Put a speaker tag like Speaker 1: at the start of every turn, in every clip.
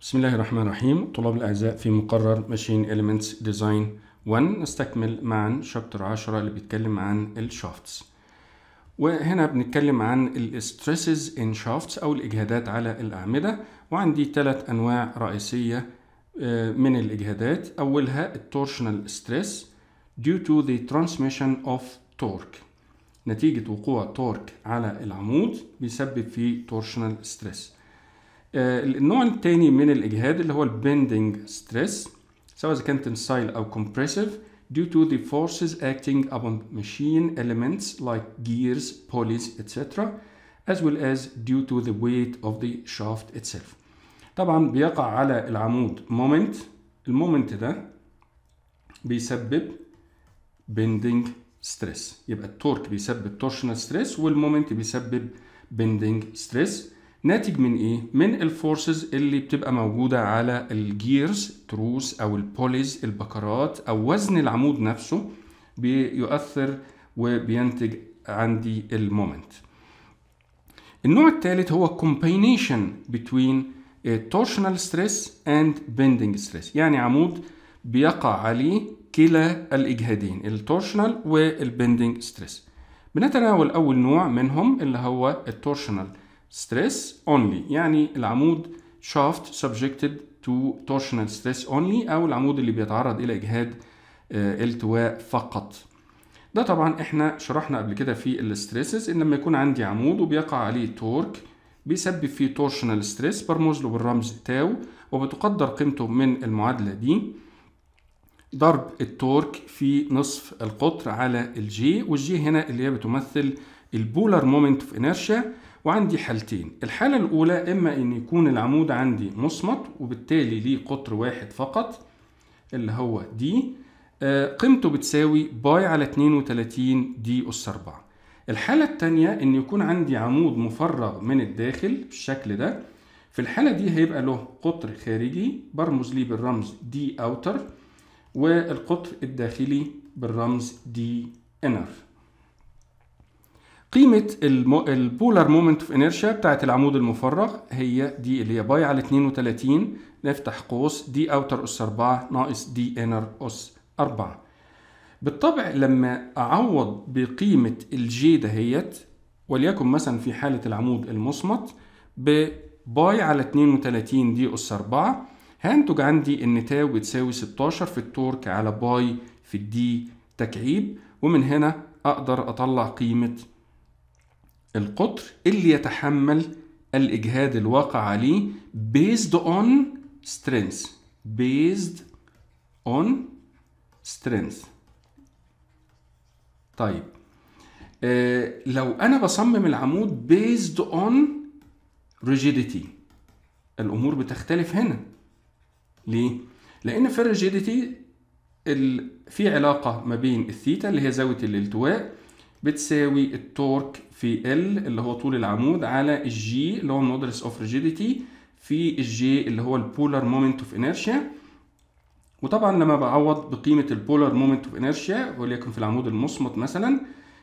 Speaker 1: بسم الله الرحمن الرحيم طلاب الأعزاء في مقرر ماشين إليمنتس ديزاين 1 نستكمل معا شابتر 10 اللي بيتكلم عن الشافتس وهنا بنتكلم عن الاسترسز ان شافتس أو الإجهادات على الأعمدة وعندي ثلاث أنواع رئيسية آه، من الإجهادات أولها التورشنال ستريس due to the transmission of torque نتيجة وقوع تورك على العمود بيسبب فيه تورشنال ستريس النوع الثاني من الاجهاد اللي هو البندنج ستريس سواء اذا كان تنسايل او كومبريسيف due to the forces acting upon machine elements like gears, pulleys, etc. as well as due to the weight of the shaft itself. طبعا بيقع على العمود مومنت المومنت ده بيسبب bending stress يبقى التورك بيسبب torsional stress والمومنت بيسبب bending stress ناتج من ايه؟ من الفورسز اللي بتبقى موجودة على الجيرز تروس او البوليز البكرات او وزن العمود نفسه بيؤثر وبينتج عندي المومنت النوع الثالث هو combination between torsional stress and bending stress يعني عمود بيقع عليه كلا الإجهادين التورشنال والبندنج ستريس بنتناول أول نوع منهم اللي هو التورشنال stress only يعني العمود shaft subjected to torsional stress only أو العمود اللي بيتعرض إلى إجهاد آه، التواء فقط ده طبعا احنا شرحنا قبل كده في الستريسز ان لما يكون عندي عمود وبيقع عليه تورك بيسبب فيه تورشنال ستريس برمز له بالرمز تاو وبتقدر قيمته من المعادله دي ضرب التورك في نصف القطر على الجي والجي هنا اللي هي بتمثل البولر مومنت اوف انيرشيا وعندي حالتين الحالة الأولى إما إن يكون العمود عندي مصمت وبالتالي ليه قطر واحد فقط اللي هو دي آه، قيمته بتساوي باي على 32 دي أس 4 الحالة التانية إن يكون عندي عمود مفرغ من الداخل بالشكل ده في الحالة دي هيبقى له قطر خارجي برمز ليه بالرمز دي أوتر والقطر الداخلي بالرمز دي انر قيمة البولر البولار مومنت اوف انيرشيا بتاعت العمود المفرغ هي دي اللي هي باي على 32 نفتح قوس دي اوتر اس 4 ناقص دي انر اس 4 بالطبع لما اعوض بقيمة الجي دهيت وليكن مثلا في حالة العمود المصمت بباي على 32 دي اس 4 هنتج عندي ان تاو بتساوي 16 في التورك على باي في الدي تكعيب ومن هنا اقدر اطلع قيمة القطر اللي يتحمل الإجهاد الواقع عليه based on strength based on strength طيب آه لو أنا بصمم العمود based on rigidity الأمور بتختلف هنا ليه؟ لأن في الريجيديتي في علاقة ما بين الثيتا اللي هي زاوية الالتواء بتساوي التورك في ال اللي هو طول العمود على الجي اللي هو المودلس اوف ريجيديتي في الجي اللي هو البولر مومنت اوف انرشيا وطبعا لما بعوض بقيمه البولر مومنت اوف انرشيا وليكن في العمود المصمت مثلا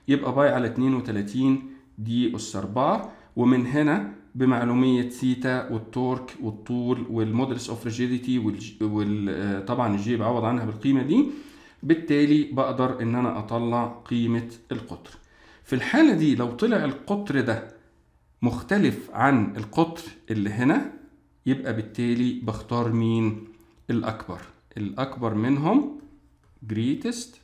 Speaker 1: يبقى باي على 32 دي اس 4 ومن هنا بمعلوميه ثيتا والتورك والطول والمودلس اوف ريجيديتي وطبعا الجي بعوض عنها بالقيمه دي بالتالي بقدر ان انا اطلع قيمة القطر في الحالة دي لو طلع القطر ده مختلف عن القطر اللي هنا يبقى بالتالي بختار مين الأكبر الأكبر منهم greatest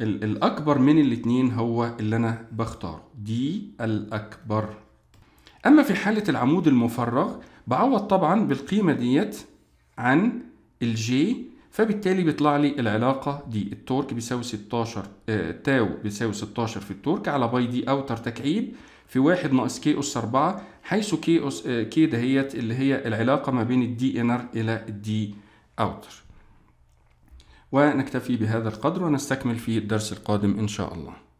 Speaker 1: الأكبر من الاتنين هو اللي أنا بختاره دي الأكبر أما في حالة العمود المفرغ بعوض طبعا بالقيمة ديت عن الجي فبالتالي بيطلع لي العلاقه دي التورك بيساوي 16 آه تاو بيساوي 16 في التورك على باي دي اوتر تكعيب في واحد ناقص كي اس 4 حيث كي اس آه كي دهيت اللي هي العلاقه ما بين الدي انر الى الدي اوتر ونكتفي بهذا القدر ونستكمل في الدرس القادم ان شاء الله